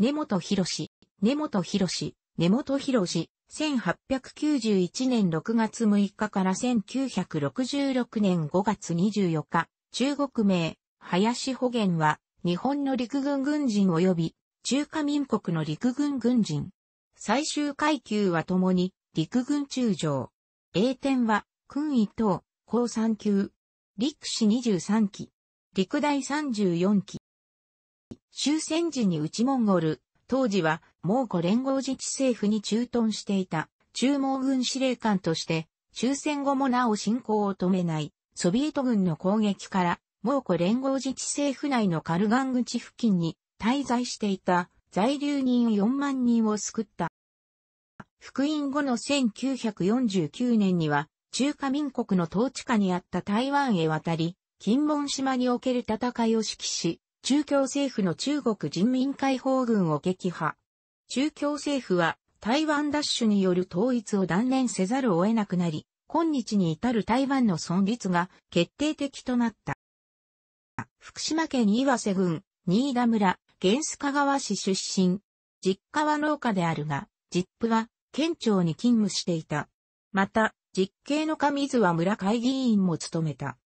根本博士、根本博士、根本博士、1891年6月6日から1966年5月24日、中国名、林保元は、日本の陸軍軍人及び、中華民国の陸軍軍人。最終階級は共に、陸軍中将。栄典は、勲位等、高三級。陸士23期。陸大34期。終戦時に内モンゴル、当時は蒙古連合自治政府に駐屯していた中蒙軍司令官として、終戦後もなお進行を止めないソビエト軍の攻撃から蒙古連合自治政府内のカルガン口付近に滞在していた在留人4万人を救った。復員後の1949年には中華民国の統治下にあった台湾へ渡り、金門島における戦いを指揮し、中共政府の中国人民解放軍を撃破。中共政府は台湾奪取による統一を断念せざるを得なくなり、今日に至る台湾の存立が決定的となった。福島県岩瀬郡、新田村、原須香川市出身。実家は農家であるが、実父は県庁に勤務していた。また、実刑の上津は村会議員も務めた。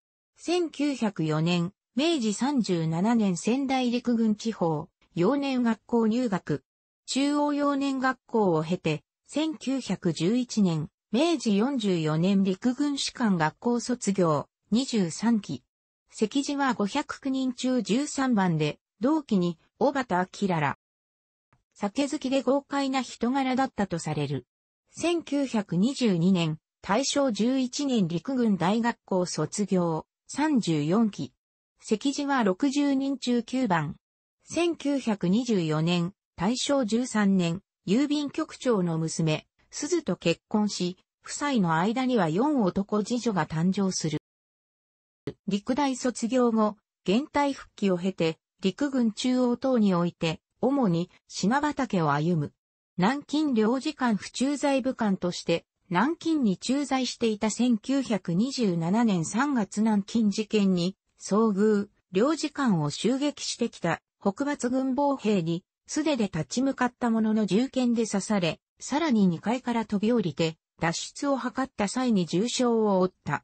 1904年、明治37年仙台陸軍地方、幼年学校入学。中央幼年学校を経て、1911年、明治44年陸軍士官学校卒業、23期。席次は509人中13番で、同期に、小畑明ら酒好きで豪快な人柄だったとされる。1922年、大正11年陸軍大学校卒業、34期。席次は60人中9番。1924年、大正13年、郵便局長の娘、鈴と結婚し、夫妻の間には4男次女が誕生する。陸大卒業後、現代復帰を経て、陸軍中央等において、主に島畑を歩む。南京領事館府駐在部官として、南京に駐在していた1927年3月南京事件に遭遇、領事館を襲撃してきた北伐軍防兵に素手で立ち向かったものの銃剣で刺され、さらに2階から飛び降りて脱出を図った際に重傷を負った。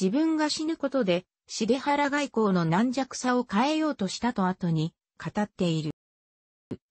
自分が死ぬことで、茂原外交の軟弱さを変えようとしたと後に語っている。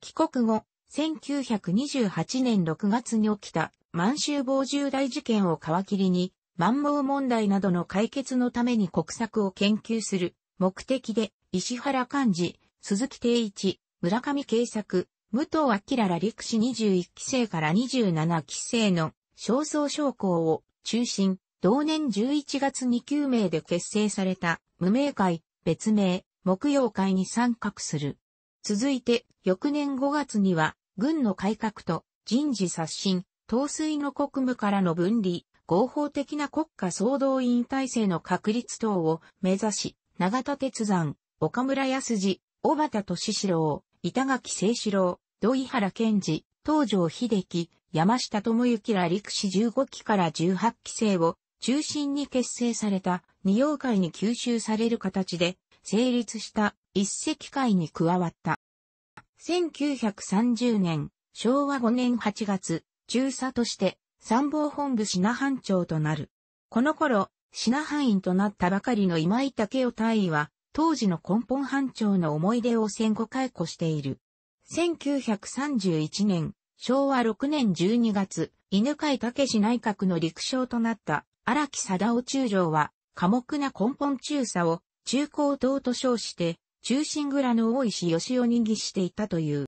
帰国後、1928年6月に起きた満州防重大事件を皮切りに、満蒙問題などの解決のために国策を研究する目的で、石原幹事、鈴木定一、村上慶作、武藤明ら陸士21期生から27期生の焦燥将校を中心、同年11月に9名で結成された無名会、別名、木曜会に参画する。続いて、翌年5月には、軍の改革と人事刷新、統帥の国務からの分離、合法的な国家総動員体制の確立等を目指し、長田鉄山、岡村康次、小畑敏志郎、板垣清志郎、土井原健二、東条秀樹、山下智之ら陸士15期から18期生を中心に結成された二葉会に吸収される形で成立した一石会に加わった。1930年、昭和5年8月、中佐として参謀本部品班長となる。この頃、品班員となったばかりの今井武夫大尉は、当時の根本班長の思い出を戦後解雇している。1931年、昭和6年12月、犬飼武内閣の陸将となった荒木貞夫中将は、寡黙な根本中佐を中高等と称して、中心蔵の大石義雄に義していたという。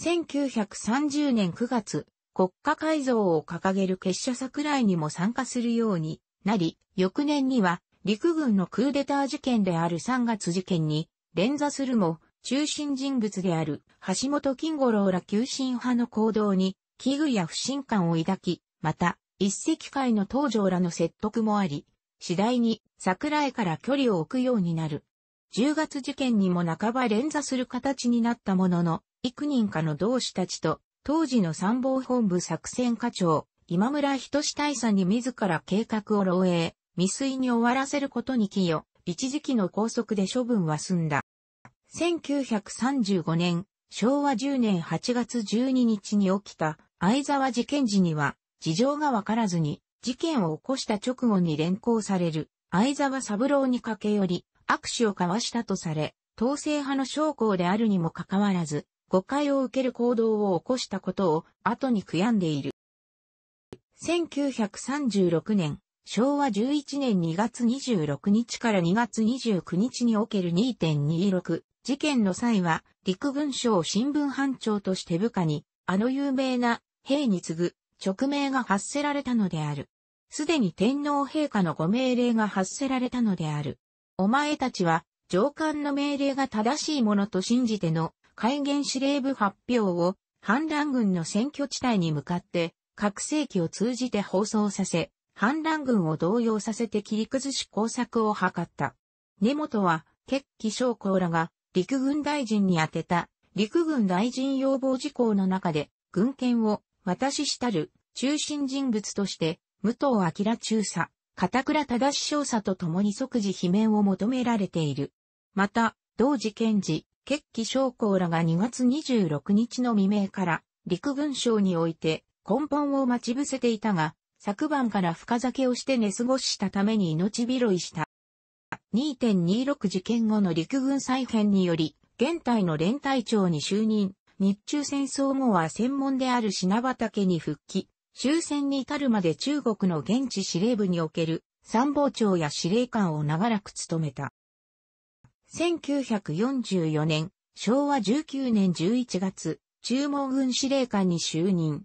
1930年9月、国家改造を掲げる結社桜井にも参加するようになり、翌年には陸軍のクーデター事件である3月事件に連座するも、中心人物である橋本金五郎ら急進派の行動に危惧や不信感を抱き、また、一石会の東条らの説得もあり、次第に桜井から距離を置くようになる。10月事件にも半ば連座する形になったものの、幾人かの同志たちと当時の参謀本部作戦課長、今村人志大佐に自ら計画を漏洩、未遂に終わらせることに寄与、一時期の拘束で処分は済んだ。1935年、昭和10年8月12日に起きた相沢事件時には、事情がわからずに、事件を起こした直後に連行される、相沢三郎に駆け寄り、握手を交わしたとされ、統制派の将校であるにもかかわらず、誤解を受ける行動を起こしたことを後に悔やんでいる。1936年、昭和11年2月26日から2月29日における2.26事件の際は、陸軍省新聞班長として部下に、あの有名な兵に次ぐ直命が発せられたのである。すでに天皇陛下のご命令が発せられたのである。お前たちは、上官の命令が正しいものと信じての戒厳司令部発表を反乱軍の選挙地帯に向かって拡声器を通じて放送させ、反乱軍を動揺させて切り崩し工作を図った。根本は、決起将校らが陸軍大臣に宛てた陸軍大臣要望事項の中で、軍権を私したる中心人物として、武藤明中佐、片倉正少佐と共に即時罷免を求められている。また、同事件時、決起将校らが2月26日の未明から陸軍省において根本を待ち伏せていたが、昨晩から深酒をして寝過ごしたために命拾いした。2.26事件後の陸軍再編により、現代の連隊長に就任、日中戦争後は専門である品畑に復帰、終戦に至るまで中国の現地司令部における参謀長や司令官を長らく務めた。1944年、昭和19年11月、中毛軍司令官に就任。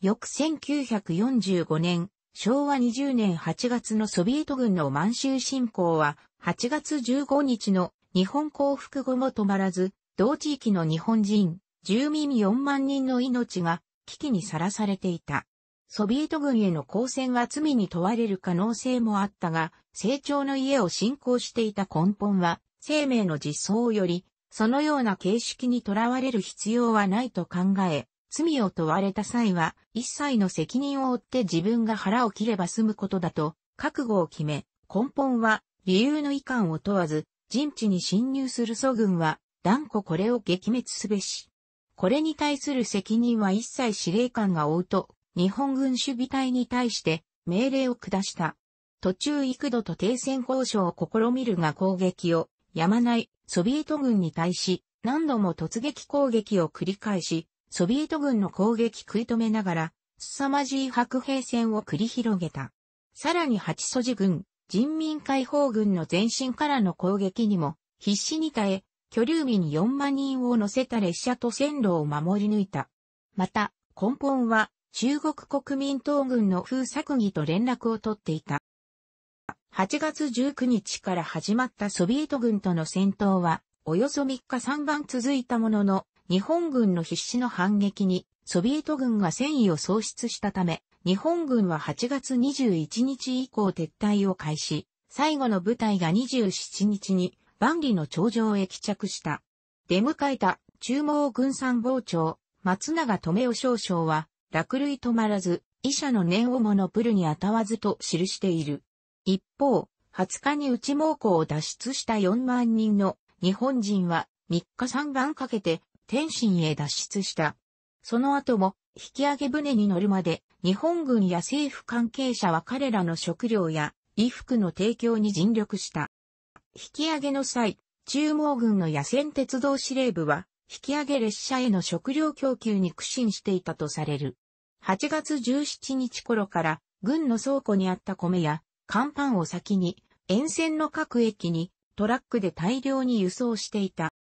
翌1945年、昭和20年8月のソビエト軍の満州侵攻は、8月15日の日本降伏後も止まらず、同地域の日本人、住民4万人の命が危機にさらされていた。ソビエト軍への抗戦は罪に問われる可能性もあったが、成長の家を侵攻していた根本は、生命の実相より、そのような形式にとらわれる必要はないと考え、罪を問われた際は、一切の責任を負って自分が腹を切れば済むことだと、覚悟を決め、根本は、理由の遺憾を問わず、陣地に侵入する祖軍は、断固これを撃滅すべし。これに対する責任は一切司令官が負うと、日本軍守備隊に対して命令を下した。途中幾度と停戦交渉を試みるが攻撃をやまないソビエト軍に対し何度も突撃攻撃を繰り返し、ソビエト軍の攻撃食い止めながら、凄まじい白兵戦を繰り広げた。さらに八祖寺軍、人民解放軍の前進からの攻撃にも必死に耐え、居留民4万人を乗せた列車と線路を守り抜いた。また、根本は中国国民党軍の風作議と連絡を取っていた。8月19日から始まったソビエト軍との戦闘は、およそ3日3番続いたものの、日本軍の必死の反撃に、ソビエト軍が戦意を喪失したため、日本軍は8月21日以降撤退を開始、最後の部隊が27日に万里の頂上へ帰着した。出迎えた中毛軍参謀長、松永留夫少将は、落類止まらず、医者の念をものプルにあたわずと記している。一方、20日に内蒙古を脱出した4万人の日本人は3日3晩かけて天津へ脱出した。その後も引き上げ船に乗るまで日本軍や政府関係者は彼らの食料や衣服の提供に尽力した。引き上げの際、中央軍の野戦鉄道司令部は引き上げ列車への食料供給に苦心していたとされる。8月17日頃から軍の倉庫にあった米や甲板を先に、沿線の各駅にトラックで大量に輸送していた。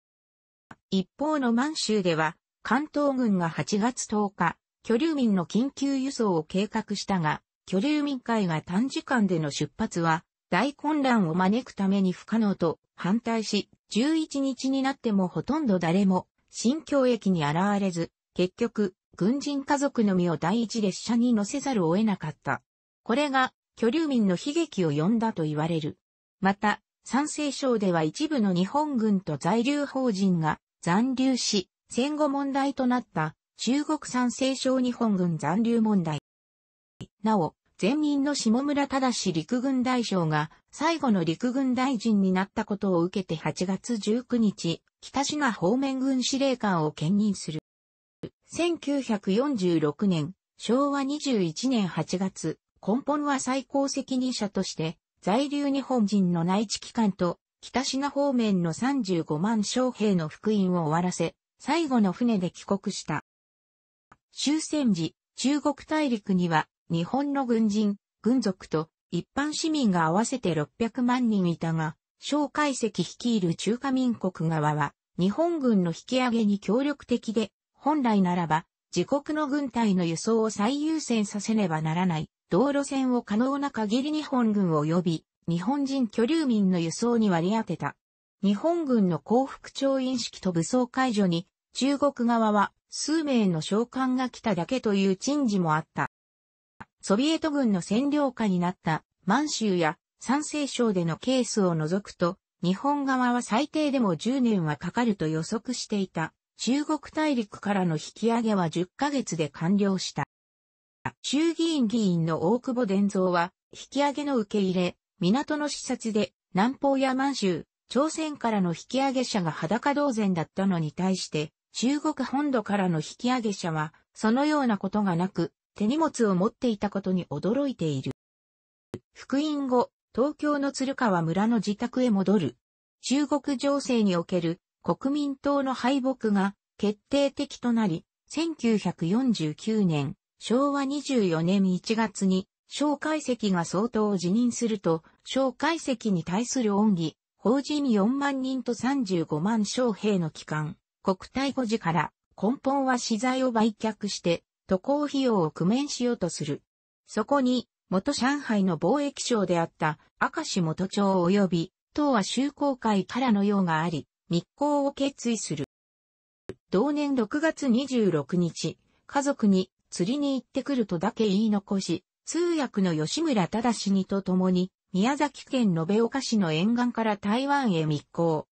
一方の満州では、関東軍が8月10日、居留民の緊急輸送を計画したが、居留民会が短時間での出発は、大混乱を招くために不可能と反対し、11日になってもほとんど誰も、新京駅に現れず、結局、軍人家族のみを第一列車に乗せざるを得なかった。これが居留民の悲劇を呼んだと言われる。また、山西省では一部の日本軍と在留邦人が残留し、戦後問題となった中国山西省日本軍残留問題。なお、前任の下村正陸軍大将が最後の陸軍大臣になったことを受けて8月19日、北島賀方面軍司令官を兼任する。1946年、昭和21年8月、根本は最高責任者として、在留日本人の内地機関と、北品方面の35万将兵の福音を終わらせ、最後の船で帰国した。終戦時、中国大陸には、日本の軍人、軍属と、一般市民が合わせて600万人いたが、蒋介石率いる中華民国側は、日本軍の引き上げに協力的で、本来ならば、自国の軍隊の輸送を最優先させねばならない、道路線を可能な限り日本軍を呼び日本人居留民の輸送に割り当てた。日本軍の幸福調印式と武装解除に中国側は数名の召喚が来ただけという陳事もあった。ソビエト軍の占領下になった満州や山西省でのケースを除くと、日本側は最低でも10年はかかると予測していた。中国大陸からの引き上げは10ヶ月で完了した。衆議院議員の大久保伝蔵は、引き上げの受け入れ、港の視察で、南方や満州、朝鮮からの引き上げ者が裸同然だったのに対して、中国本土からの引き上げ者は、そのようなことがなく、手荷物を持っていたことに驚いている。福音後、東京の鶴川村の自宅へ戻る。中国情勢における国民党の敗北が決定的となり、1949年、昭和24年1月に、小解析が総統を辞任すると、小解析に対する恩義、法人4万人と35万将兵の期間、国体5時から、根本は資材を売却して、渡航費用を工面しようとする。そこに、元上海の貿易省であった明石元町及び、東は修公会からの用があり、密航を決意する。同年6月26日、家族に釣りに行ってくるとだけ言い残し、通訳の吉村正にと共に、宮崎県延岡市の沿岸から台湾へ密航。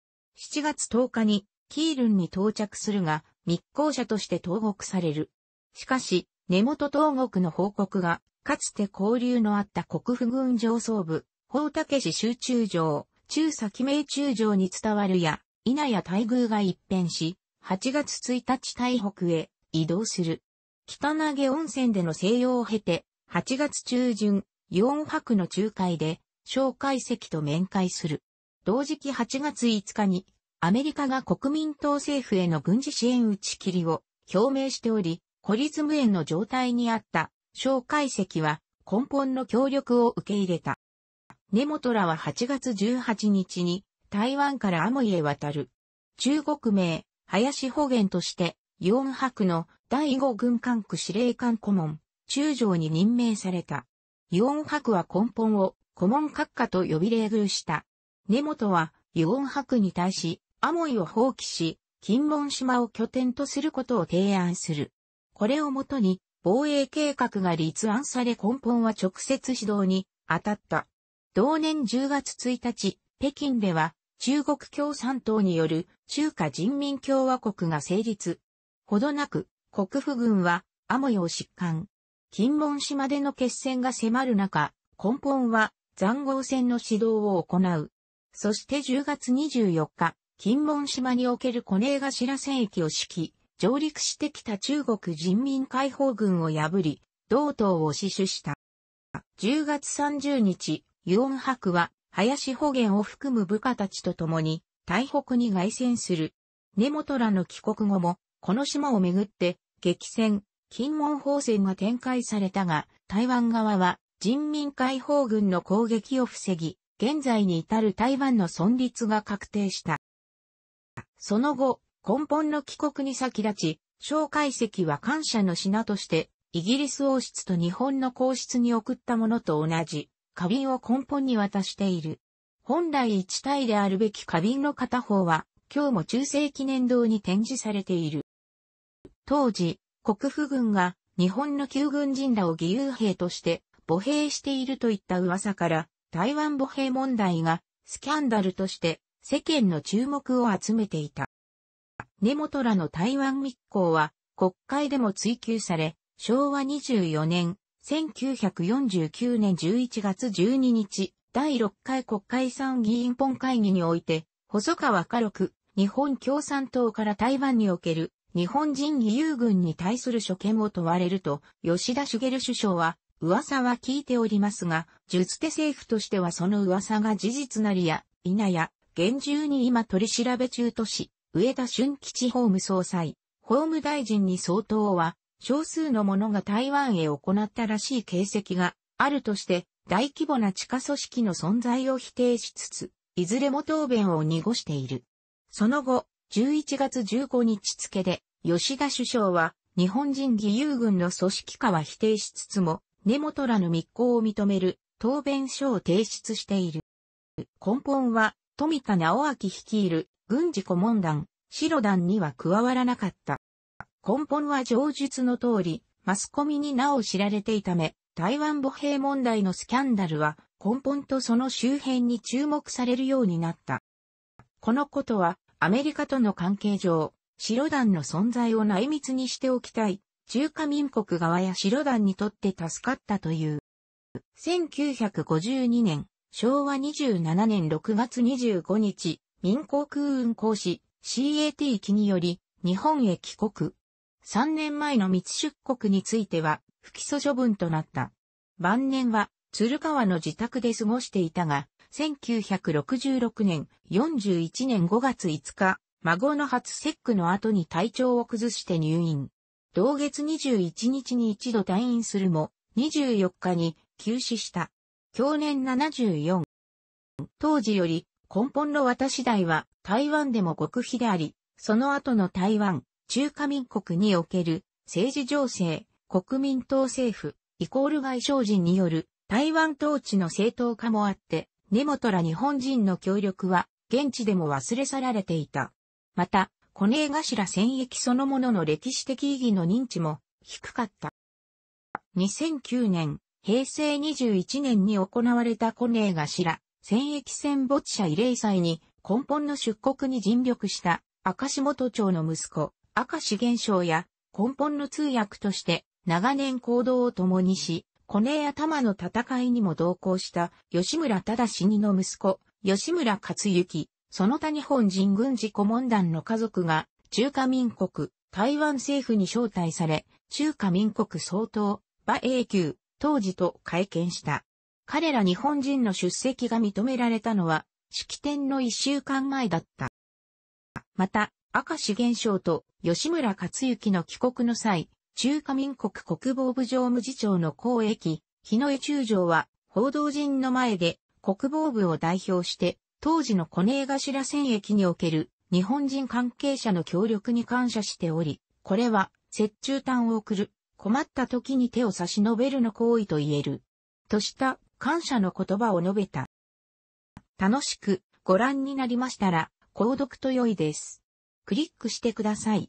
7月10日に、キールンに到着するが、密航者として投獄される。しかし、根本投獄の報告が、かつて交流のあった国府軍上層部、法武市集中城、中佐記名中城に伝わるや、稲や待遇が一変し、8月1日台北へ移動する。北投げ温泉での静養を経て、8月中旬、四泊の仲介で、紹介席と面会する。同時期8月5日に、アメリカが国民党政府への軍事支援打ち切りを表明しており、孤立無縁の状態にあった紹介席は根本の協力を受け入れた。根本らは8月18日に台湾からアモイへ渡る。中国名、林保元としてオンハクの第5軍管区司令官顧問、中将に任命された。オンハクは根本を顧問閣下と呼びレ遇グルした。根本はオンハクに対し、アモイを放棄し、金門島を拠点とすることを提案する。これをもとに、防衛計画が立案され根本は直接指導に当たった。同年10月1日、北京では中国共産党による中華人民共和国が成立、ほどなく、国府軍は、アモヨを疾患。金門島での決戦が迫る中、根本は、残壕戦の指導を行う。そして10月24日、金門島におけるコネーガシラ戦役を指揮、上陸してきた中国人民解放軍を破り、道東を死守した。10月30日、ユオン博は、林保元を含む部下たちと共に、台北に外戦する。根本らの帰国後も、この島をめぐって激戦、金門砲戦が展開されたが、台湾側は人民解放軍の攻撃を防ぎ、現在に至る台湾の存立が確定した。その後、根本の帰国に先立ち、蒋介石は感謝の品として、イギリス王室と日本の皇室に送ったものと同じ、花瓶を根本に渡している。本来一体であるべき花瓶の片方は、今日も中世記念堂に展示されている。当時、国府軍が日本の旧軍人らを義勇兵として母兵しているといった噂から、台湾母兵問題がスキャンダルとして世間の注目を集めていた。根本らの台湾密航は国会でも追及され、昭和24年、1949年11月12日、第6回国会参議院本会議において、細川嘉六、日本共産党から台湾における日本人義勇軍に対する所見を問われると、吉田茂首相は、噂は聞いておりますが、術手政府としてはその噂が事実なりや、否や、厳重に今取り調べ中とし、上田俊吉法務総裁、法務大臣に相当は、少数の者が台湾へ行ったらしい形跡があるとして、大規模な地下組織の存在を否定しつつ、いずれも答弁を濁している。その後、11月15日付で、吉田首相は、日本人義勇軍の組織化は否定しつつも、根本らの密航を認める答弁書を提出している。根本は、富田直明率いる軍事顧問団、白団には加わらなかった。根本は上述の通り、マスコミに名を知られていため、台湾母兵問題のスキャンダルは根本とその周辺に注目されるようになった。このことはアメリカとの関係上、白団の存在を内密にしておきたい、中華民国側や白団にとって助かったという。1952年、昭和27年6月25日、民航空運行士 CAT 機により日本へ帰国。3年前の密出国については不起訴処分となった。晩年は鶴川の自宅で過ごしていたが、1966年41年5月5日、孫の初節句の後に体調を崩して入院。同月21日に一度退院するも、24日に休止した。去年74。当時より根本の私代は台湾でも極秘であり、その後の台湾、中華民国における政治情勢、国民党政府、イコール外省人による台湾統治の正当化もあって、根本ら日本人の協力は、現地でも忘れ去られていた。また、コネー頭戦役そのものの歴史的意義の認知も低かった。2009年、平成21年に行われたコネー頭戦役戦没者慰霊祭に根本の出国に尽力した明石元町の息子、明石元章や根本の通訳として長年行動を共にし、コネや玉の戦いにも同行した吉村忠にの息子、吉村勝幸、その他日本人軍事顧問団の家族が中華民国、台湾政府に招待され、中華民国総統、馬英九、当時と会見した。彼ら日本人の出席が認められたのは、式典の一週間前だった。また、赤石玄章と吉村勝幸の帰国の際、中華民国国防部常務次長の公益、日野江中将は、報道陣の前で、国防部を代表して、当時の小根頭戦役における日本人関係者の協力に感謝しており、これは、折衷端を送る、困った時に手を差し伸べるの行為と言える。とした感謝の言葉を述べた。楽しくご覧になりましたら、購読と良いです。クリックしてください。